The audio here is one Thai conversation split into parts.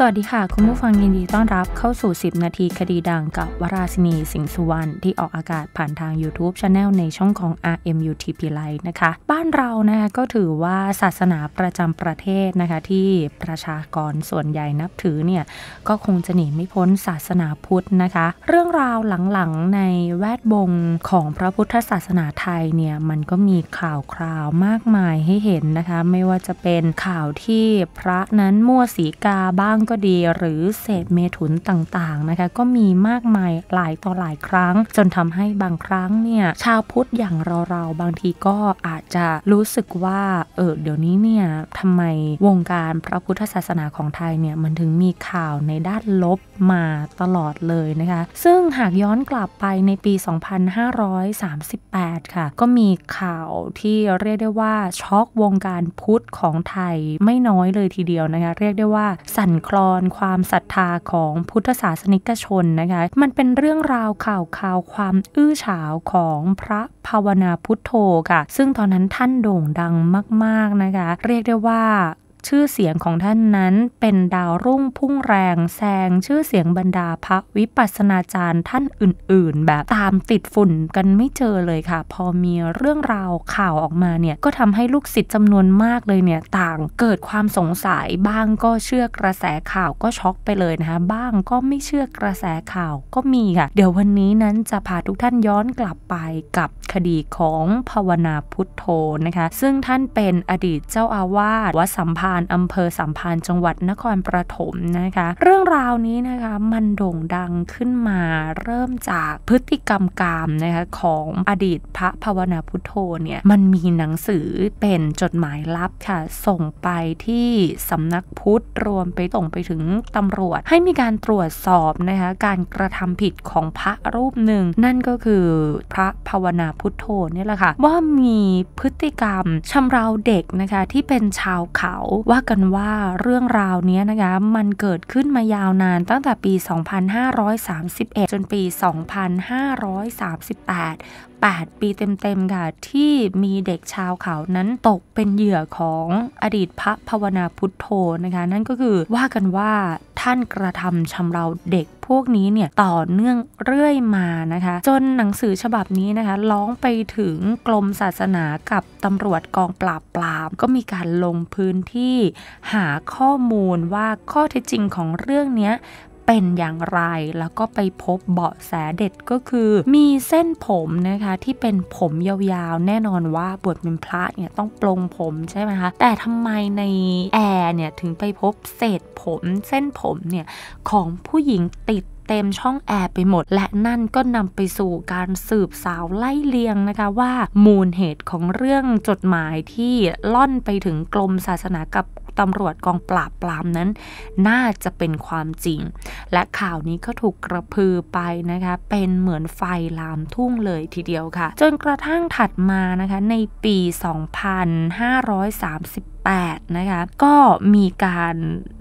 สวัสดีค่ะคุณผู้ฟังยินดีต้อนรับเข้าสู่ 10 นาทีคดีดังกับวราศินีสิงสุวรรณที่ออกอากาศผ่านทาง YouTube c h anel ในช่องของ RMUTP Live นะคะบ้านเรานะคะ ก็ถือว่าศาสนาประจำประเทศนะคะที่ประชากรส่วนใหญ่นับถือเนี่ย ก็คงจะหนีไม่พ้นศาสนาพุทธนะคะ เรื่องราวหลังๆในแวดวงของพระพุทธศาสนาไทยเนี่ยมันก็มีข่าวคราวมากมายให้เห็นนะคะไม่ว่าจะเป็นข่าวที่พระนั้นมั่วสีกาบ้างก็ดีหรือเศษเมถุนต่าง ๆ นะคะ ก็มีมากมายหลายต่อหลายครั้ง จนทำให้บางครั้งเนี่ย ชาวพุทธอย่างเรา ๆ บางทีก็อาจจะรู้สึกว่า เออเดี๋ยวนี้เนี่ยทำไมวงการพระพุทธศาสนาของไทยเนี่ย มันถึงมีข่าวในด้านลบมาตลอดเลยนะคะ ซึ่งหากย้อนกลับไปในปี 2538 ค่ะ ก็มีข่าวที่เรียกได้ว่าช็อกวงการพุทธของไทยไม่น้อยเลยทีเดียวนะคะเรียกได้ว่า สั่นคลอนความศรัทธาของพุทธศาสนิกชนนะคะ มันเป็นเรื่องราวข่าวข่าวความอื้อฉาวของพระภาวนาพุทโธค่ะ ซึ่งตอนนั้นท่านโด่งดังมากๆนะคะ เรียกได้ว่าชื่อเสียงของท่านนั้นเป็นดาวรุ่งพุ่งแรงแซงชื่อเสียงบรรดาพระวิปัสสนาจารย์ท่านอื่น ๆ แบบตามติดฝุ่นกันไม่เจอเลยค่ะ พอมีเรื่องราวข่าวออกมาเนี่ยก็ทำให้ลูกศิษย์จำนวนมากเลยเนี่ย ต่างเกิดความสงสัยบ้างก็เชื่อกระแสข่าวก็ช็อกไปเลยนะคะบ้างก็ไม่เชื่อกระแสข่าวก็มีค่ะ เดี๋ยววันนี้นั้นจะพาทุกท่านย้อนกลับไปกับคดีของภาวนาพุทโธนะคะซึ่งท่านเป็นอดีตเจ้าอาวาสวัดสัมพานอำเภอ สัมพานจังหวัดนครปฐมนะคะเรื่องราวนี้นะคะมันโด่งดังขึ้นมาเริ่มจากพฤติกรรมกามนะคะของอดีตพระภาวนาพุทโธเนี่ยมันมีหนังสือเป็นจดหมายลับค่ะส่งไปที่สำนักพุทธรวมไปส่งไปถึงตำรวจ ให้มีการตรวจสอบนะคะการกระทำผิดของพระรูปหนึ่งนั่นก็คือพระภาวนาพุทโธนี่แหละค่ะว่ามีพฤติกรรมชำเราเด็กนะคะ ที่เป็นชาวเขาว่ากันว่าเรื่องราวนี้นะคะ มันเกิดขึ้นมายาวนาน ตั้งแต่ปี 2531 จนปี 2538 8ปีเต็มๆค่ะที่มีเด็กชาวเขานั้นตกเป็นเหยื่อของอดีตพระภาวนาพุทโธนะคะนั่นก็คือว่ากันว่าท่านกระทำชำเราเด็กพวกนี้เนี่ยต่อเนื่องเรื่อยมานะคะ จนหนังสือฉบับนี้นะคะร้องไปถึงกรมศาสนากับตำรวจกองปราบปราม ก็มีการลงพื้นที่หาข้อมูลว่าข้อเท็จจริงของเรื่องนี้เป็นอย่างไรแล้วก็ไปพบเบาะแสเด็ดก็คือ มีเส้นผมนะคะ ที่เป็นผมยาวๆ แน่นอนว่า บวชเป็นพระเนี่ยต้องปลงผมใช่ไหมคะ แต่ทำไมในแอร์เนี่ย ถึงไปพบเศษผมเส้นผมเนี่ย ของผู้หญิงติดเต็มช่องแอร์ไปหมด และนั่นก็นำไปสู่การสืบสาวไล่เลียงนะคะ ว่ามูลเหตุของเรื่องจดหมายที่ล่อนไปถึงกรมศาสนากับตำรวจกองปราบปรามนั้นน่าจะเป็นความจริง และข่าวนี้ก็ถูกกระพือไปนะคะเป็นเหมือนไฟลามทุ่งเลยทีเดียวค่ะ จนกระทั่งถัดมานะคะในปี 2538 8นะคะก็มีการ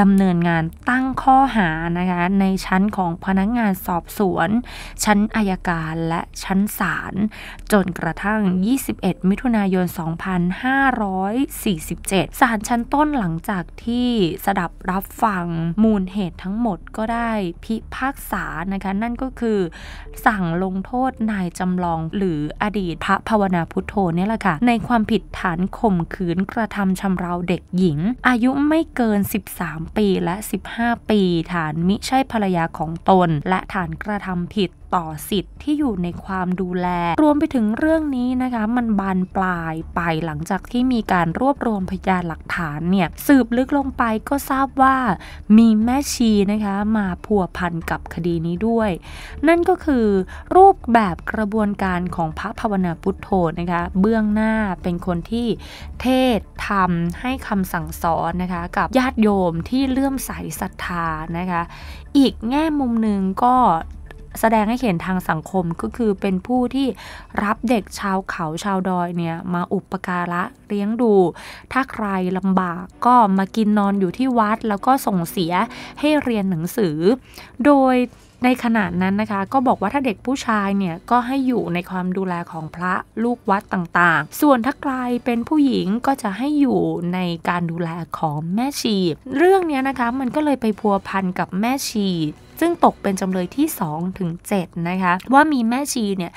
ดำเนินงานตั้งข้อหานะคะในชั้นของพนักงงานสอบสวน ชั้นอายการและชั้นศาลจนกระทั่ง 21 มิถุนายน 2547ศาลชั้นต้นหลังจากที่สดับรับฟัง มูลเหตุทั้งหมดก็ได้พิพากษานะคะนั่นก็คือสั่งลงโทษนายจำลองหรืออดีตพระภาวนาพุทโธเนี่ยแหละค่ะ ในความผิดฐานข่มขืนกระทำชำระาวเด็กหญิงอายุไม่เกิน 13 ปีและ 15 ปี ฐานมิใช่ภรรยาของตน และฐานกระทำผิดต่อสิทธิ์ที่อยู่ในความดูแล รวมไปถึงเรื่องนี้นะคะ มันบานปลายไปหลังจากที่มีการรวบรวมพยานหลักฐานเนี่ย สืบลึกลงไปก็ทราบว่ามีแม่ชีนะคะ มาพัวพันกับคดีนี้ด้วย นั่นก็คือรูปแบบกระบวนการของพระภาวนาพุทโธนะคะ เบื้องหน้าเป็นคนที่เทศทำให้คำสั่งสอนนะคะ กับญาติโยมที่เลื่อมใสศรัทธานะคะอีกแง่มุมหนึ่งก็แสดงให้เห็นทางสังคมก็คือเป็นผู้ที่รับเด็กชาวเขาชาวดอยเนี่ย มาอุปการะเลี้ยงดู ถ้าใครลำบากก็มากินนอนอยู่ที่วัด แล้วก็ส่งเสียให้เรียนหนังสือ โดยในขณะนั้นนะคะ ก็บอกว่าถ้าเด็กผู้ชายเนี่ย ก็ให้อยู่ในความดูแลของพระลูกวัดต่างๆ ส่วนถ้าใครเป็นผู้หญิงก็จะให้อยู่ในการดูแลของแม่ชี เรื่องนี้นะคะ มันก็เลยไปพัวพันกับแม่ชี ซึ่งตกเป็นจำเลยที่ 2 ถึง 7 นะคะ ว่ามีแม่ชีเนี่ย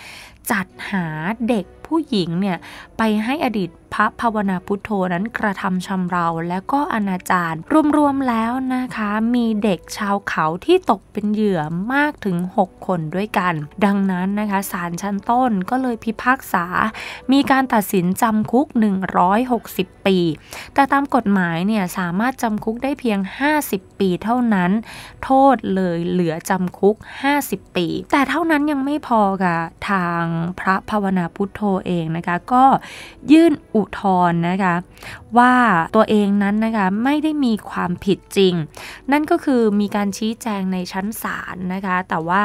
จัดหาเด็กผู้หญิงเนี่ยไปให้อดีตพระภาวนาพุทโธนั้นกระทำชำเราแล้วก็อนาจารรวม ๆ แล้วนะคะ มีเด็กชาวเขาที่ตกเป็นเหยื่อมากถึง 6 คนด้วยกัน ดังนั้นนะคะศาลชั้นต้นก็เลยพิพากษามีการตัดสินจำคุก 160 ปี แต่ตามกฎหมายเนี่ยสามารถจำคุกได้เพียง 50 ปีเท่านั้น โทษเลยเหลือจำคุก 50 ปี แต่เท่านั้นยังไม่พอค่ะทางพระภาวนาพุทโธเองนะคะ ก็ยื่นอุทธรณ์นะคะ ว่าตัวเองนั้นนะคะไม่ได้มีความผิดจริง นั่นก็คือมีการชี้แจงในชั้นศาลนะคะ แต่ว่า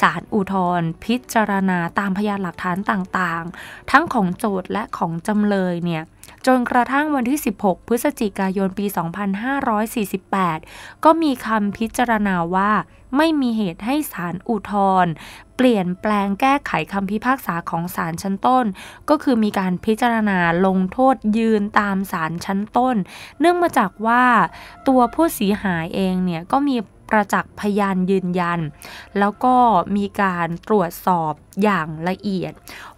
ศาลอุทธรณ์พิจารณา ตามพยานหลักฐานต่างๆ ทั้งของโจท์และของจำเลยเนี่ยจนกระทั่งวันที่ 16 พฤศจิกายนปี 2548 ก็มีคำพิจารณาว่า ไม่มีเหตุให้ศาลอุทธรณ์เปลี่ยนแปลงแก้ไขคำพิพากษาของศาลชั้นต้น ก็คือมีการพิจารณาลงโทษยืนตามศาลชั้นต้น เนื่องมาจากว่า ตัวผู้เสียหายเองเนี่ยก็มีประจักษ์พยานยืนยัน แล้วก็มีการตรวจสอบอย่างละเอียด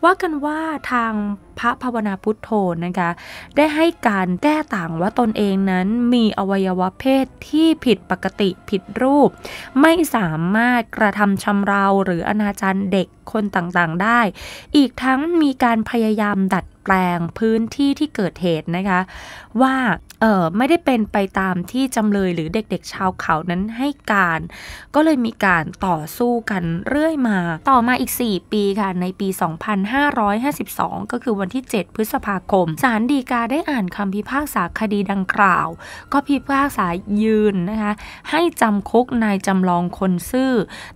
ว่ากันว่าทางพระภาวนาพุทโธนะคะได้ให้การแก้ต่างว่าตนเองนั้นมีอวัยวะเพศที่ผิดปกติผิดรูป ไม่สามารถกระทำชำเราหรืออนาจารเด็กคนต่างๆได้ อีกทั้งมีการพยายามดัดแปลงพื้นที่ที่เกิดเหตุนะคะ ว่า เออไม่ได้เป็นไปตามที่จำเลยหรือเด็กๆชาวเขานั้นให้การก็เลยมีการต่อสู้กันเรื่อยมา ต่อมาอีก 4 ปีค่ะ ในปี 2552 ก็คือวันที่ 7 พฤษภาคมศาลฎีกาได้อ่านคำพิพากษาคดีดังกล่าว ก็พิพากษายืนนะคะ ให้จำคุกนายจำลองคนซื่อ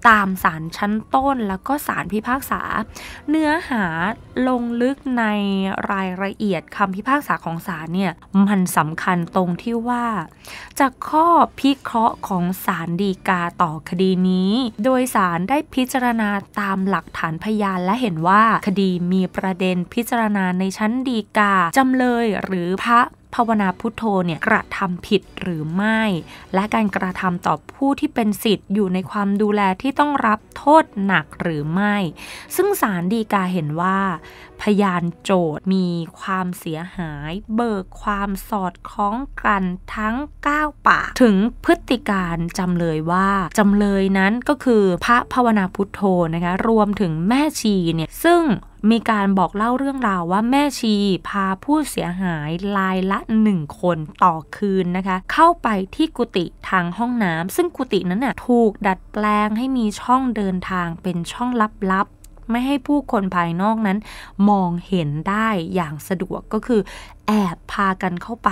ตามศาลชั้นต้น แล้วก็ศาลพิพากษา เนื้อหาลงลึกในรายละเอียดคำพิพากษาของศาลเนี่ยมันสำคัญตรงที่ว่า จากข้อพิเคราะห์ของศาลฎีกาต่อคดีนี้ โดยศาลได้พิจารณาตามหลักฐานพยานและเห็นว่าคดีมีประเด็นพิจารณาในชั้นฎีกาจำเลยหรือพระภาวนาพุทโธเนี่ยกระทำผิดหรือไม่ และการกระทำต่อผู้ที่เป็นสิทธิ์อยู่ในความดูแลที่ต้องรับโทษหนักหรือไม่ ซึ่งสารดีกาเห็นว่าพยานโจทย์มีความเสียหายเบิกความสอดคล้องกันทั้ง9ปากถึงพฤติการจำเลยว่าจำเลยนั้นก็คือพระภาวนาพุทโธนะคะรวมถึงแม่ชีเนี่ยซึ่งมีการบอกเล่าเรื่องราวว่าแม่ชีพาผู้เสียหายลายละหนึ่งคนต่อคืนนะคะ เข้าไปที่กุฏิทางห้องน้ำซึ่งกุฏินั้นน่ะถูกดัดแปลงให้มีช่องเดินทางเป็นช่องลับๆไม่ให้ผู้คนภายนอกนั้นมองเห็นได้อย่างสะดวกก็คือแอบพากันเข้าไป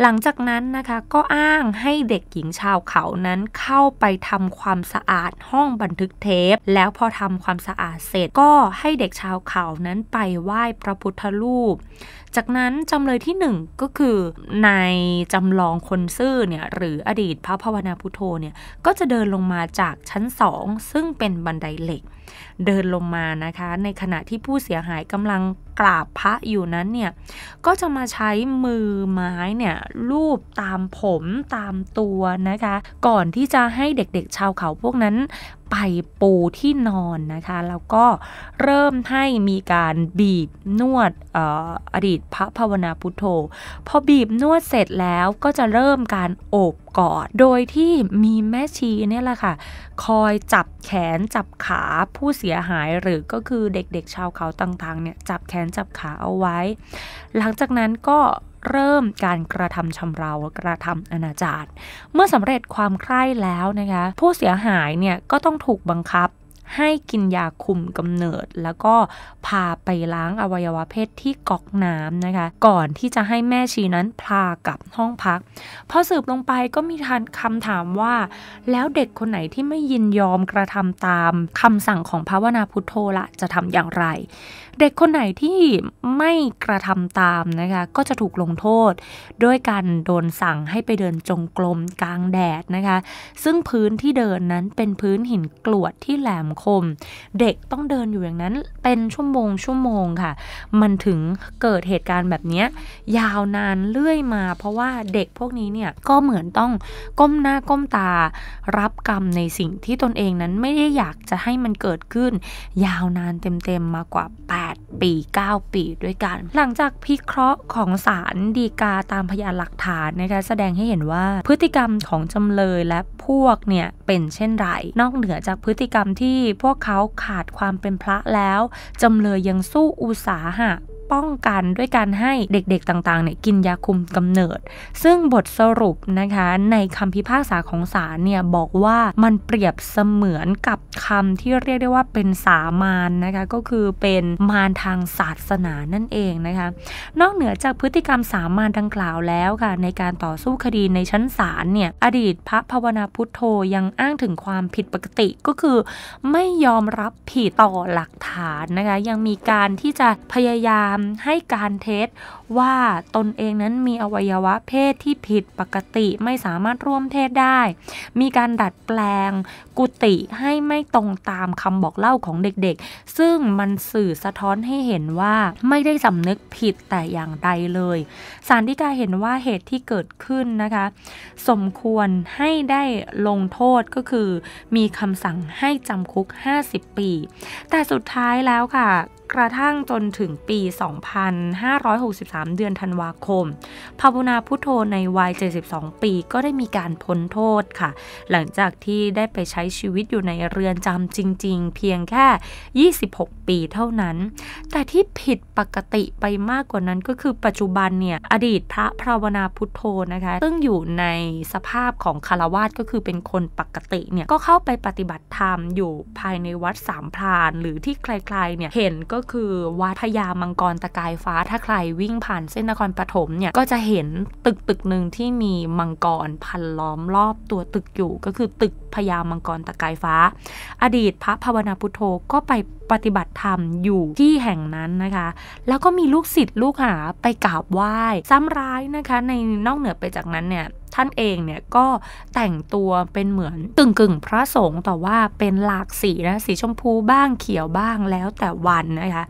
หลังจากนั้นนะคะก็อ้างให้เด็กหญิงชาวเขานั้นเข้าไปทำความสะอาดห้องบันทึกเทป แล้วพอทำความสะอาดเสร็จก็ให้เด็กชาวเขานั้นไปไหว้พระพุทธรูป จากนั้นจำเลยที่หนึ่งก็คือในจำลองคนซื่อเนี่ยหรืออดีตพระภาวนาพุทโธเนี่ย ก็จะเดินลงมาจากชั้นสองซึ่งเป็นบันไดเหล็ก เดินลงมานะคะในขณะที่ผู้เสียหายกำลังกราบพระอยู่นั้นเนี่ยก็จะะมาใช้มือไม้เนี่ยลูบตามผมตามตัวนะคะ ก่อนที่จะให้เด็กๆชาวเขาพวกนั้นไปปูที่นอนนะคะแล้วก็เริ่มให้มีการบีบ นวดออดีตพระภาวนา พุทโธพอบีบนวดเสร็จแล้วก็จะเริ่มการโอบกอดโดยที่มีแม่ชี เนี่ยแหละ ค่ะ คอยจับแขนจับขาผู้เสียหายหรือก็คือเด็กๆชาวเขาต่างๆ เนี่ย จับแขนจับขาเอาไว้ หลังจากนั้นก็เริ่มการกระทำชำเรากระทำอนาจารเมื่อสำเร็จความใคร่แล้วนะคะผู้เสียหายเนี่ยก็ต้องถูกบังคับให้กินยาคุมกำเนิดแล้วก็พาไปล้างอวัยวะเพศที่กอกน้ำนะคะ ก่อนที่จะให้แม่ชีนั้นพากลับห้องพัก พอสืบลงไปก็มีทันคำถามว่า แล้วเด็กคนไหนที่ไม่ยินยอมกระทำตามคำสั่งของพระวนาพุทโธละจะทำอย่างไร เด็กคนไหนที่ไม่กระทำตามนะคะ ก็จะถูกลงโทษด้วยการโดนสั่งให้ไปเดินจงกรมกลางแดดนะคะซึ่งพื้นที่เดินนั้นเป็นพื้นหินกรวดที่แหลมคมเด็กต้องเดินอยู่อย่างนั้นเป็นชั่วโมงชั่วโมงค่ะ มันถึงเกิดเหตุการณ์แบบนี้ยาวนานเรื่อยมาเพราะว่าเด็กพวกนี้เนี่ยก็เหมือนต้องก้มหน้าก้มตา รับกรรมในสิ่งที่ตนเองนั้นไม่ได้อยากจะให้มันเกิดขึ้นยาวนานเต็มๆมากว่า 8 8ปี9ปีด้วยกัน หลังจากพิเคราะห์ของศาลฎีกาตามพยานหลักฐานนะคะแสดงให้เห็นว่า พฤติกรรมของจำเลยและพวกเนี่ยเป็นเช่นไรนอกเหนือจากพฤติกรรมที่พวกเขาขาดความเป็นพระแล้วจำเลยยังสู้อุตสาหะป้องกันด้วยการให้เด็กๆต่างๆเนี่ยกินยาคุมกำเนิด ซึ่งบทสรุปนะคะในคำพิพากษาของศาลเนี่ยบอกว่ามันเปรียบเสมือนกับคำที่เรียกได้ว่าเป็นสามานนะคะก็คือเป็นมารทางศาสนานั่นเองนะคะนอกเหนือจากพฤติกรรมสามานดังกล่าวแล้วค่ะในการต่อสู้คดีในชั้นศาลเนี่ยอดีตพระภาวนาพุทโธยังอ้างถึงความผิดปกติ ก็คือ ไม่ยอมรับผิดต่อหลักฐานนะคะยังมีการที่จะพยายามให้การเท็จว่าตนเองนั้นมีอวัยวะเพศที่ผิดปกติไม่สามารถร่วมเพศได้ มีการดัดแปลงกุฏิให้ไม่ตรงตามคำบอกเล่าของเด็กๆ ซึ่งมันสื่อสะท้อนให้เห็นว่าไม่ได้สำนึกผิดแต่อย่างใดเลย สารดีกาเห็นว่าเหตุที่เกิดขึ้นนะคะ สมควรให้ได้ลงโทษก็คือ มีคำสั่งให้จำคุก 50 ปี แต่สุดท้ายแล้วค่ะ กระทั่งจนถึงปี2563 3เดือนธันวาคม ภาวนาพุทโธในวัย 72 ปีก็ได้มีการพ้นโทษค่ะ หลังจากที่ได้ไปใช้ชีวิตอยู่ในเรือนจำจริงๆเพียงแค่ 26 ปีเท่านั้น แต่ที่ผิดปกติไปมากกว่านั้นก็คือปัจจุบันเนี่ยอดีตพระภาวนาพุทโธนะคะ ซึ่งอยู่ในสภาพของคารวาสก็คือเป็นคนปกติเนี่ย ก็เข้าไปปฏิบัติธรรมอยู่ภายในวัดสามพราน หรือที่ใครๆเนี่ยเห็นก็คือวัดพญามังกรตะกายฟ้า ถ้าใครวิ่งผ่านเส้นนครปฐมเนี่ย ก็จะเห็นตึกตึกหนึ่งที่มีมังกรพันล้อมรอบตัวตึกอยู่ ก็คือตึกพญามังกรตะกายฟ้า อดีตพระภาวนาพุทโธก็ไปปฏิบัติธรรมอยู่ที่แห่งนั้นนะคะ แล้วก็มีลูกศิษย์ลูกหาไปกราบไหว้ซ้ำร้ายนะคะในนอกเหนือไปจากนั้นเนี่ยท่านเองเนี่ยก็แต่งตัวเป็นเหมือนตึงกึ่งพระสงฆ์แต่ว่าเป็นหลากสีนะสีชมพูบ้างเขียวบ้างแล้วแต่วันนะคะ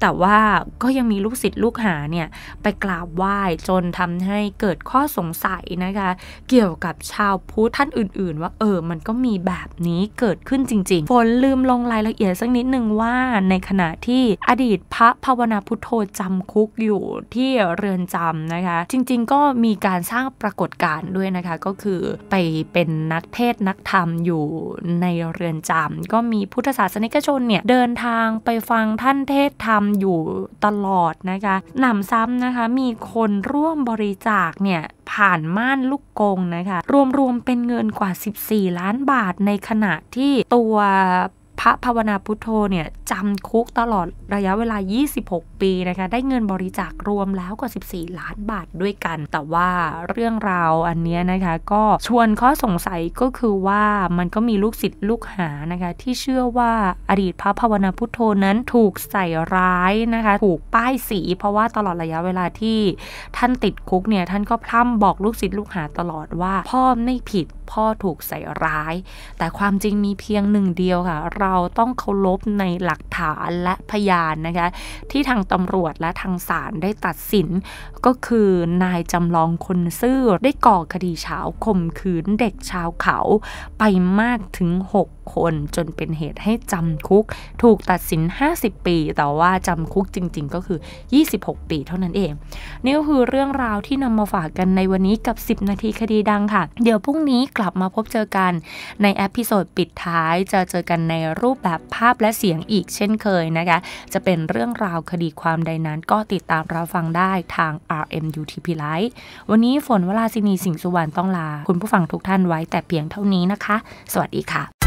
แต่ว่าก็ยังมีลูกศิษย์ลูกหาเนี่ยไปกราบไหว้จนทำให้เกิดข้อสงสัยนะคะเกี่ยวกับชาวพุทธท่านอื่น ๆ ว่าเออมันก็มีแบบนี้เกิดขึ้นจริงๆฝนลืมลงรายละเอียด สักนิดนึงว่าในขณะที่อดีตพระภาวนาพุทโธจำคุกอยู่ที่เรือนจำนะคะจริงๆ ก็มีการสร้างปรากฏการณ์ด้วยนะคะ ก็คือไปเป็นนักเทศนักธรรมอยู่ในเรือนจำก็มีพุทธศาสนิกชนเนี่ยเดินทางไปฟังท่านเทศธรรมอยู่ตลอดนะคะหนำซ้ำนะคะมีคนร่วมบริจาคเนี่ยผ่านม่านลูกกงนะคะ รวม ๆ เป็นเงินกว่า 14 ล้านบาทในขณะที่ตัวพระภาวนาพุทโธเนี่ยจำคุกตลอดระยะเวลา 26 ปีนะคะ ได้เงินบริจาครวมแล้วกว่า 14 ล้านบาทด้วยกัน แต่ว่าเรื่องราวอันนี้นะคะ ก็ชวนข้อสงสัยก็คือว่ามันก็มีลูกศิษย์ลูกหา นะคะที่เชื่อว่าอดีตพระภาวนาพุทโธนั้นถูกใส่ร้ายนะคะ ถูกป้ายสี เพราะว่าตลอดระยะเวลาที่ท่านติดคุกเนี่ยท่านก็พร่ำบอกลูกศิษย์ลูกหาตลอดว่าพ่อไม่ผิดพ่อถูกใส่ร้าย แต่ความจริงมีเพียงหนึ่งเดียวค่ะ เราต้องเคารพในหลักฐานและพยานนะคะ ที่ทางตำรวจและทางศาลได้ตัดสินก็คือนายจำลองคนซื่อได้ก่อคดีเช้าข่มขืนเด็กชาวเขาไปมากถึง 6 คนจนเป็นเหตุให้จำคุก ถูกตัดสิน 50 ปี แต่ว่าจำคุกจริงๆก็คือ 26 ปีเท่านั้นเอง นี่ก็คือเรื่องราวที่นำมาฝากกันในวันนี้กับ 10 นาทีคดีดังค่ะ เดี๋ยวพรุ่งนี้กลับมาพบเจอกันในแอพิโซดปิดท้าย จะเจอกันในรูปแบบภาพและเสียงอีกเช่นเคยนะคะจะเป็นเรื่องราวคดีความใดนั้น ก็ติดตามรับฟังได้ทาง RMUTP Live วันนี้ฝนเวลาซินีสิงสุวรรณต้องลา คุณผู้ฟังทุกท่านไว้แต่เพียงเท่านี้นะคะ สวัสดีค่ะ